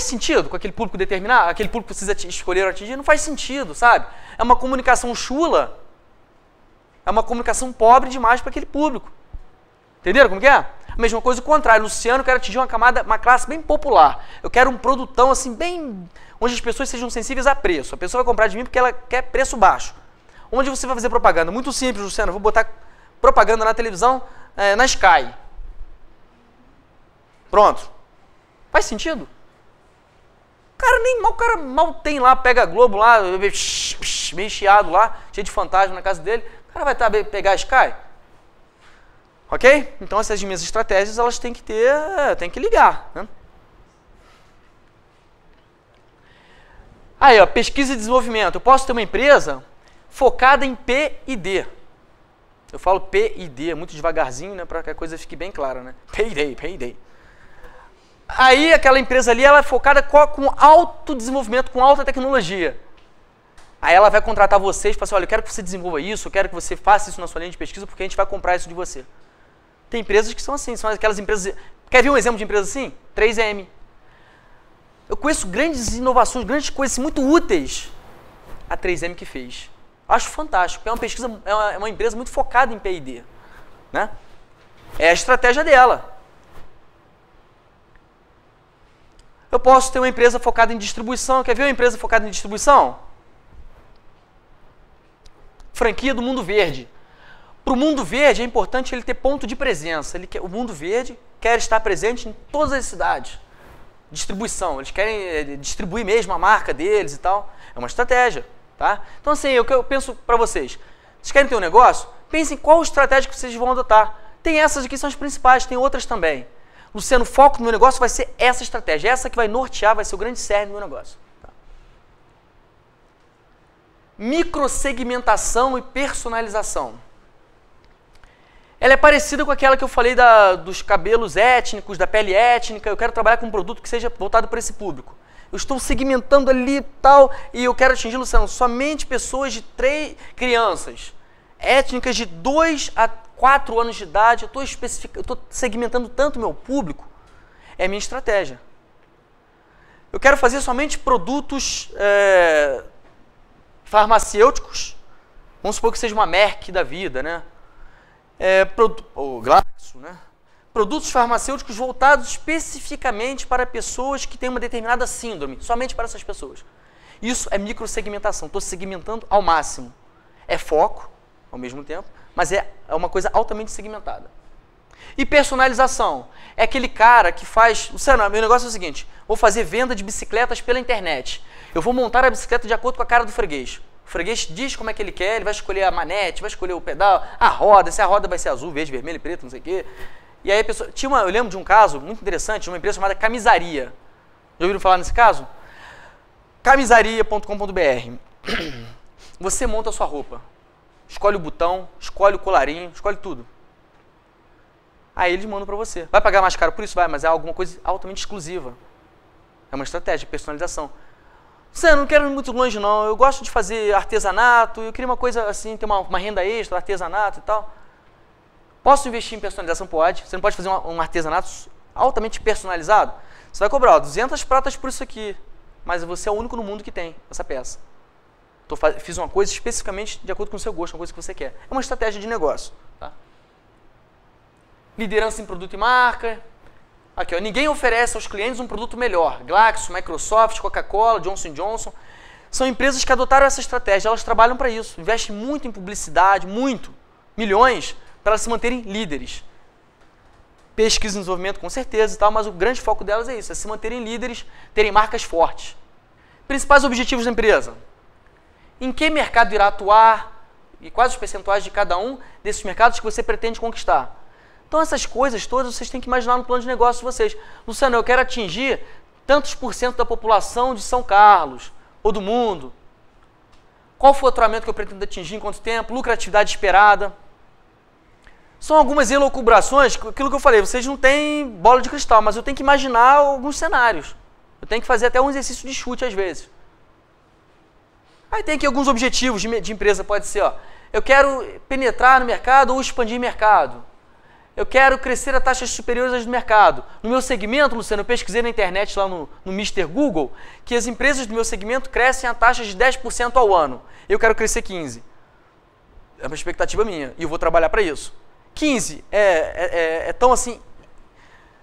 faz sentido com aquele público determinar, aquele público que vocês escolheram atingir, não faz sentido, sabe? É uma comunicação chula, é uma comunicação pobre demais para aquele público. Entenderam como que é? A mesma coisa o contrário, Luciano, eu quero atingir uma camada, uma classe bem popular. Eu quero um produtão assim bem onde as pessoas sejam sensíveis a preço. A pessoa vai comprar de mim porque ela quer preço baixo. Onde você vai fazer propaganda? Muito simples, Luciano, eu vou botar propaganda na televisão, é, na Sky. Pronto. Faz sentido? cara nem mal, o cara mal tem lá, pega Globo lá, meio chiado lá, cheio de fantasma na casa dele. O cara vai tá, pegar Sky? Ok? Então essas minhas estratégias elas têm que ter, tem que ligar. Né? Aí, ó, pesquisa e desenvolvimento. Eu posso ter uma empresa focada em P e D. Eu falo P e D, é muito devagarzinho, né, para que a coisa fique bem clara, né? e D. Aí aquela empresa ali ela é focada com alto desenvolvimento, com alta tecnologia. Aí ela vai contratar vocês e falar assim, olha, eu quero que você desenvolva isso, eu quero que você faça isso na sua linha de pesquisa, porque a gente vai comprar isso de você. Tem empresas que são assim, são aquelas empresas... Quer ver um exemplo de empresa assim? 3M. Eu conheço grandes inovações, grandes coisas assim, muito úteis a 3M que fez. Acho fantástico, é uma pesquisa, é uma, é uma empresa muito focada em P&D. Né? É a estratégia dela. Eu posso ter uma empresa focada em distribuição. Quer ver uma empresa focada em distribuição? Franquia do Mundo Verde. Para o Mundo Verde é importante ele ter ponto de presença. Ele quer, o Mundo Verde quer estar presente em todas as cidades. Distribuição. Eles querem eh, eh, distribuir mesmo a marca deles e tal. É uma estratégia. Tá? Então, assim, o que eu penso para vocês. Vocês querem ter um negócio? Pensem qual estratégia que vocês vão adotar. Tem essas aqui, são as principais, tem outras também. Luciano, o foco do meu negócio vai ser essa estratégia, essa que vai nortear, vai ser o grande cerne do meu negócio. Tá. Microsegmentação e personalização. Ela é parecida com aquela que eu falei da, dos cabelos étnicos, da pele étnica. Eu quero trabalhar com um produto que seja voltado para esse público. Eu estou segmentando ali tal e eu quero atingir, Luciano, somente pessoas de três crianças étnicas de 2 a quatro anos de idade, eu estou Eu segmentando tanto meu público, é minha estratégia. Eu quero fazer somente produtos é, farmacêuticos, vamos supor que seja uma Merck da vida, né? É, Glaxo, né? Produtos farmacêuticos voltados especificamente para pessoas que têm uma determinada síndrome, somente para essas pessoas. Isso é microsegmentação, estou segmentando ao máximo. É foco, ao mesmo tempo, mas é, é uma coisa altamente segmentada. E personalização é aquele cara que faz. Luciano, meu negócio é o seguinte: vou fazer venda de bicicletas pela internet. Eu vou montar a bicicleta de acordo com a cara do freguês. O freguês diz como é que ele quer, ele vai escolher a manete, vai escolher o pedal, a roda, se a roda vai ser azul, verde, vermelho, preto, não sei o quê. E aí a pessoa. Tinha uma, eu lembro de um caso muito interessante, de uma empresa chamada Camisaria. Já ouviram falar nesse caso? Camisaria.com.br. Você monta a sua roupa escolhe o botão, escolhe o colarinho, escolhe tudo. Aí eles mandam para você. Vai pagar mais caro por isso? Vai, mas é alguma coisa altamente exclusiva. É uma estratégia de personalização. Você não quero ir muito longe não, eu gosto de fazer artesanato, eu queria uma coisa assim, ter uma, uma renda extra, artesanato e tal. Posso investir em personalização? Pode. Você não pode fazer um, artesanato altamente personalizado? Você vai cobrar ó, 200 pratas por isso aqui, mas você é o único no mundo que tem essa peça tô, fiz uma coisa especificamente de acordo com o seu gosto, uma coisa que você quer. É uma estratégia de negócio. Tá? Liderança em produto e marca. Aqui, ó, ninguém oferece aos clientes um produto melhor. Glaxo, Microsoft, Coca-Cola, Johnson Johnson. São empresas que adotaram essa estratégia, elas trabalham para isso. Investem muito em publicidade, muito, milhões, para elas se manterem líderes. Pesquisa e desenvolvimento, com certeza, e tal, mas o grande foco delas é isso, é se manterem líderes, terem marcas fortes. Principais objetivos da empresa: em que mercado irá atuar e quais os percentuais de cada um desses mercados que você pretende conquistar. Então essas coisas todas vocês têm que imaginar no plano de negócio de vocês. Luciano, eu quero atingir tantos por cento da população de São Carlos ou do mundo. Qual o faturamento que eu pretendo atingir em quanto tempo? Lucratividade esperada. São algumas elucubrações, aquilo que eu falei, vocês não têm bola de cristal, mas eu tenho que imaginar alguns cenários. Eu tenho que fazer até um exercício de chute às vezes. Aí tem aqui alguns objetivos de, de empresa, pode ser, ó, eu quero penetrar no mercado ou expandir mercado. Eu quero crescer a taxas superiores às do mercado. No meu segmento, Luciano, eu pesquisei na internet lá no, no Mr. Google que as empresas do meu segmento crescem a taxa de 10% ao ano. Eu quero crescer 15%. É uma expectativa minha e eu vou trabalhar para isso. 15% é, é, é, é, tão assim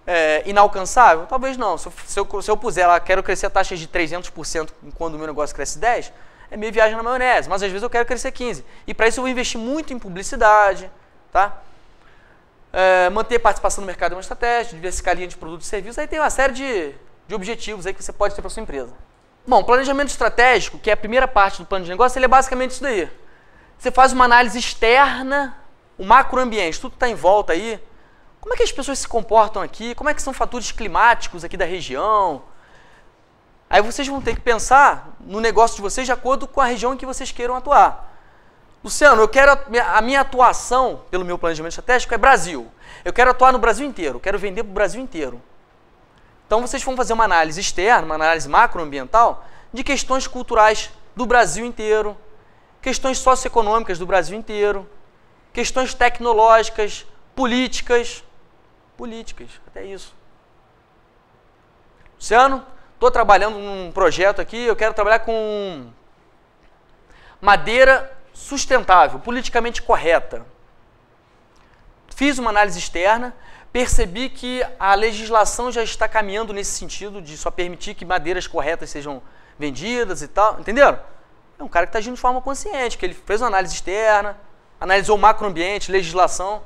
é, inalcançável? Talvez não. Se eu, se eu, se eu puser lá, quero crescer a taxas de 300% quando o meu negócio cresce 10%, é meio viagem na maionese, mas às vezes eu quero crescer 15. E para isso eu vou investir muito em publicidade, tá? É, manter participação no mercado é uma estratégia, diversificar a linha de produtos e serviços, aí tem uma série de, de objetivos aí que você pode ter para sua empresa. Bom, planejamento estratégico, que é a primeira parte do plano de negócio, ele é basicamente isso daí. Você faz uma análise externa, o macroambiente, tudo está em volta aí. Como é que as pessoas se comportam aqui? Como é que são fatores climáticos aqui da região? Aí vocês vão ter que pensar no negócio de vocês de acordo com a região em que vocês queiram atuar. Luciano, eu quero a minha atuação pelo meu planejamento estratégico é Brasil. Eu quero atuar no Brasil inteiro, quero vender para o Brasil inteiro. Então vocês vão fazer uma análise externa, uma análise macroambiental de questões culturais do Brasil inteiro, questões socioeconômicas do Brasil inteiro, questões tecnológicas, políticas, políticas, até isso. Luciano, estou trabalhando num projeto aqui, eu quero trabalhar com madeira sustentável, politicamente correta. Fiz uma análise externa, percebi que a legislação já está caminhando nesse sentido de só permitir que madeiras corretas sejam vendidas e tal, entenderam? É um cara que está agindo de forma consciente, que ele fez uma análise externa, analisou o macroambiente, legislação.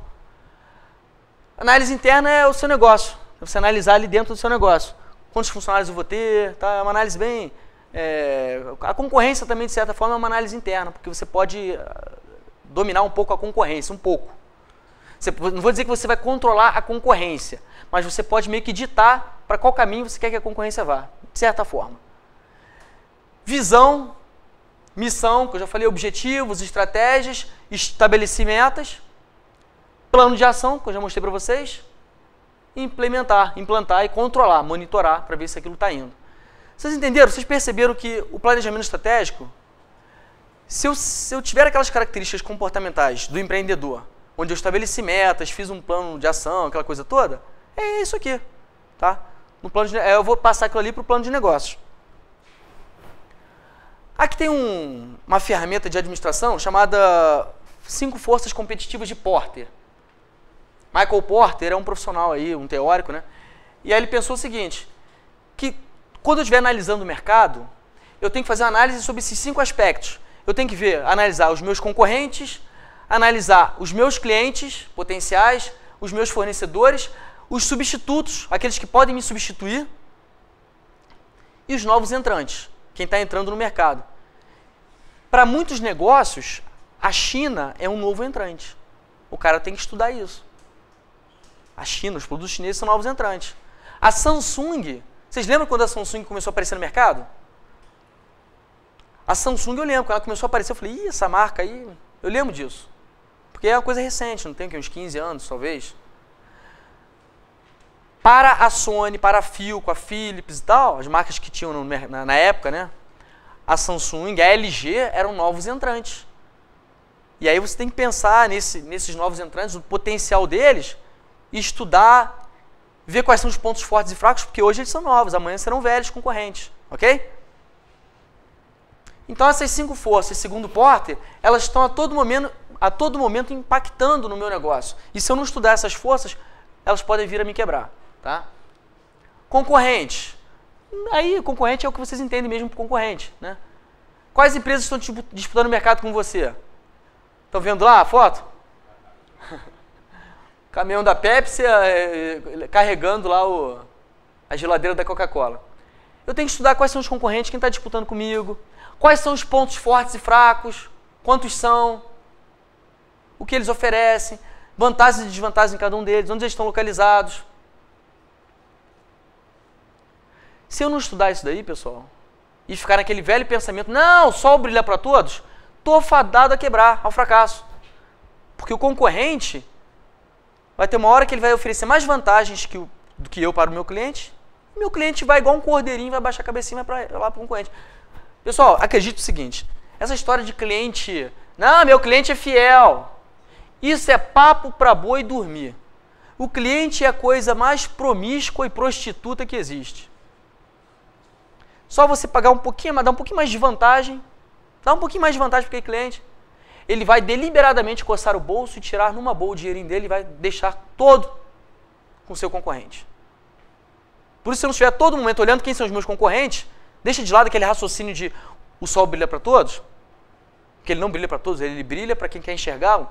Análise interna é o seu negócio, é você analisar ali dentro do seu negócio quantos funcionários eu vou ter, tá? É uma análise bem. É, a concorrência também, de certa forma, é uma análise interna, porque você pode ah, dominar um pouco a concorrência, um pouco. Você, não vou dizer que você vai controlar a concorrência, mas você pode meio que ditar para qual caminho você quer que a concorrência vá, de certa forma. Visão, missão, que eu já falei, objetivos, estratégias, estabelecer metas, plano de ação, que eu já mostrei para vocês, implementar, implantar e controlar, monitorar para ver se aquilo está indo. Vocês entenderam? Vocês perceberam que o planejamento estratégico, se eu, se eu tiver aquelas características comportamentais do empreendedor, onde eu estabeleci metas, fiz um plano de ação, aquela coisa toda, é isso aqui. Tá? No plano de, é, eu vou passar aquilo ali para o plano de negócios. Aqui tem um, uma ferramenta de administração chamada Cinco Forças Competitivas de Porter. Michael Porter é um profissional aí, um teórico, né? E aí ele pensou o seguinte, que quando eu estiver analisando o mercado, eu tenho que fazer análise sobre esses cinco aspectos. Eu tenho que ver, analisar os meus concorrentes, analisar os meus clientes potenciais, os meus fornecedores, os substitutos, aqueles que podem me substituir, e os novos entrantes, quem está entrando no mercado. Para muitos negócios, a China é um novo entrante. O cara tem que estudar isso. A China, os produtos chineses são novos entrantes. A Samsung, vocês lembram quando a Samsung começou a aparecer no mercado? A Samsung eu lembro, quando ela começou a aparecer, eu falei, Ih, essa marca aí, eu lembro disso. Porque é uma coisa recente, não tem que uns 15 anos, talvez. Para a Sony, para a Philco, a Philips e tal, as marcas que tinham no, na, na época, né? A Samsung, a LG eram novos entrantes. E aí você tem que pensar nesse, nesses novos entrantes, o potencial deles, estudar, ver quais são os pontos fortes e fracos, porque hoje eles são novos, amanhã serão velhos concorrentes, ok? Então essas cinco forças, segundo Porter, elas estão a todo momento, a todo momento impactando no meu negócio. E se eu não estudar essas forças, elas podem vir a me quebrar, tá? Concorrente. Aí, concorrente é o que vocês entendem mesmo por concorrente, né? Quais empresas estão disputando o mercado com você? Estão vendo lá a foto? caminhão da Pepsi é, é, carregando lá o, a geladeira da Coca-Cola. Eu tenho que estudar quais são os concorrentes, quem está disputando comigo, quais são os pontos fortes e fracos, quantos são, o que eles oferecem, vantagens e desvantagens em cada um deles, onde eles estão localizados. Se eu não estudar isso daí, pessoal, e ficar naquele velho pensamento, não, o brilha para todos, tô fadado a quebrar, ao fracasso. Porque o concorrente, vai ter uma hora que ele vai oferecer mais vantagens que o, do que eu para o meu cliente. Meu cliente vai igual um cordeirinho, vai baixar a cabecinha vai para lá para um cliente. Pessoal, acredito o seguinte: essa história de cliente, não, meu cliente é fiel. Isso é papo para boi dormir. O cliente é a coisa mais promíscua e prostituta que existe. Só você pagar um pouquinho, mas dar um pouquinho mais de vantagem, dá um pouquinho mais de vantagem para aquele cliente, ele vai deliberadamente coçar o bolso e tirar numa boa o dinheirinho dele e vai deixar todo com o seu concorrente. Por isso, se eu não estiver todo momento olhando quem são os meus concorrentes, deixa de lado aquele raciocínio de o sol brilha para todos, que ele não brilha para todos, ele brilha para quem quer enxergá-lo.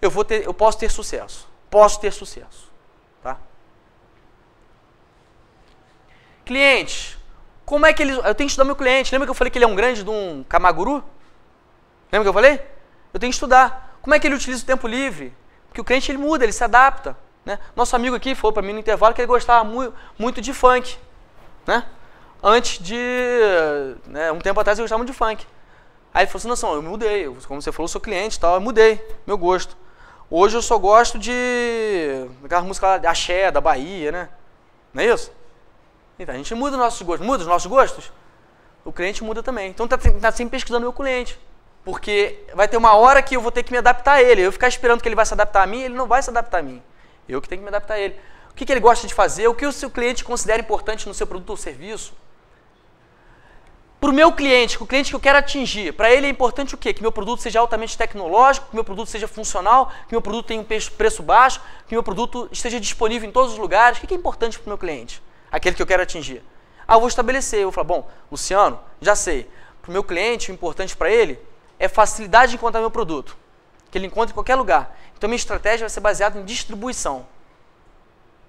Eu, vou ter, eu posso ter sucesso. Posso ter sucesso. Tá? Cliente, como é que ele. Eu tenho que estudar meu cliente. Lembra que eu falei que ele é um grande de um camaguru? Lembra que eu falei? Eu tenho que estudar. Como é que ele utiliza o tempo livre? Porque o crente ele muda, ele se adapta. Né? Nosso amigo aqui falou para mim no intervalo que ele gostava mu muito de funk. Né? Antes de. Né, um tempo atrás eu gostava muito de funk. Aí ele falou assim: não, eu mudei. Eu, como você falou, sou cliente e tal, eu mudei meu gosto. Hoje eu só gosto de. aquela música da axé, da Bahia, né? Não é isso? Então a gente muda os nossos gostos. Muda os nossos gostos? O cliente muda também. Então está tá sempre pesquisando o meu cliente. Porque vai ter uma hora que eu vou ter que me adaptar a ele. Eu ficar esperando que ele vai se adaptar a mim, ele não vai se adaptar a mim. Eu que tenho que me adaptar a ele. O que, que ele gosta de fazer? O que o seu cliente considera importante no seu produto ou serviço? Para o meu cliente, o cliente que eu quero atingir, para ele é importante o quê? Que meu produto seja altamente tecnológico, que meu produto seja funcional, que meu produto tenha um preço baixo, que meu produto esteja disponível em todos os lugares. O que, que é importante para o meu cliente? Aquele que eu quero atingir. Ah, eu vou estabelecer. Eu vou falar, bom, Luciano, já sei. Para o meu cliente, o importante para ele é facilidade de encontrar meu produto, que ele encontre em qualquer lugar. Então minha estratégia vai ser baseada em distribuição.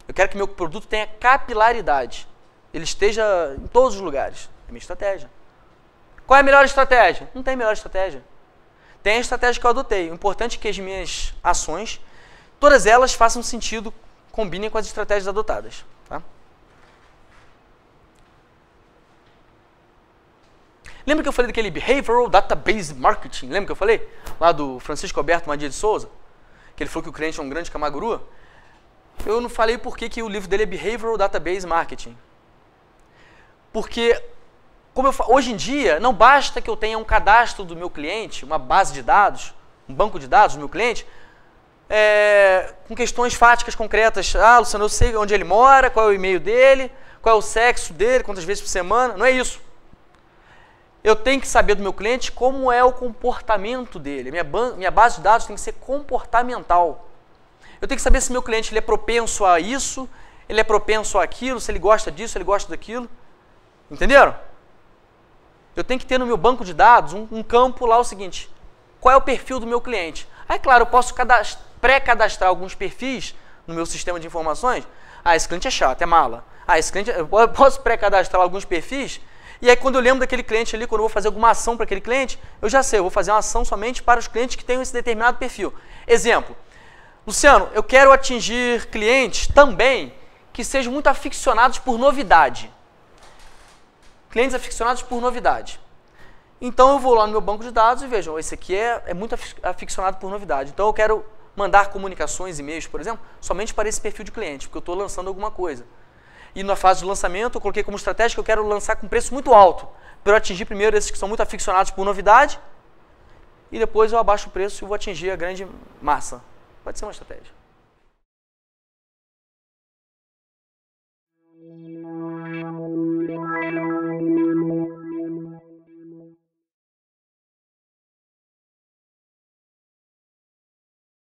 Eu quero que meu produto tenha capilaridade. Ele esteja em todos os lugares. É minha estratégia. Qual é a melhor estratégia? Não tem melhor estratégia. Tem a estratégia que eu adotei. O importante é que as minhas ações, todas elas façam sentido, combinem com as estratégias adotadas. Lembra que eu falei daquele Behavioral Database Marketing? Lembra que eu falei? Lá do Francisco Alberto Madia de Souza? Que ele falou que o cliente é um grande camaguru? Eu não falei por que, o livro dele é Behavioral Database Marketing. Porque como eu, hoje em dia, não basta que eu tenha um cadastro do meu cliente, uma base de dados, um banco de dados do meu cliente, é, com questões fáticas, concretas. Ah, Luciano, eu sei onde ele mora, qual é o e-mail dele, qual é o sexo dele, quantas vezes por semana. Não é isso eu tenho que saber do meu cliente como é o comportamento dele. Minha, minha base de dados tem que ser comportamental. Eu tenho que saber se meu cliente ele é propenso a isso, ele é propenso a aquilo, se ele gosta disso, ele gosta daquilo. Entenderam? Eu tenho que ter no meu banco de dados um, um campo lá o seguinte: qual é o perfil do meu cliente? Aí, claro, eu posso pré-cadastrar alguns perfis no meu sistema de informações. Ah, esse cliente é chato, é mala. Ah, esse cliente. Eu posso pré-cadastrar alguns perfis e aí, quando eu lembro daquele cliente ali, quando eu vou fazer alguma ação para aquele cliente, eu já sei, eu vou fazer uma ação somente para os clientes que têm esse determinado perfil. Exemplo, Luciano, eu quero atingir clientes também que sejam muito aficionados por novidade. Clientes aficionados por novidade. Então eu vou lá no meu banco de dados e vejo, esse aqui é, é muito aficionado por novidade. Então eu quero mandar comunicações, e-mails, por exemplo, somente para esse perfil de cliente, porque eu estou lançando alguma coisa e na fase de lançamento eu coloquei como estratégia que eu quero lançar com preço muito alto, para eu atingir primeiro esses que são muito aficionados por novidade, e depois eu abaixo o preço e vou atingir a grande massa. Pode ser uma estratégia.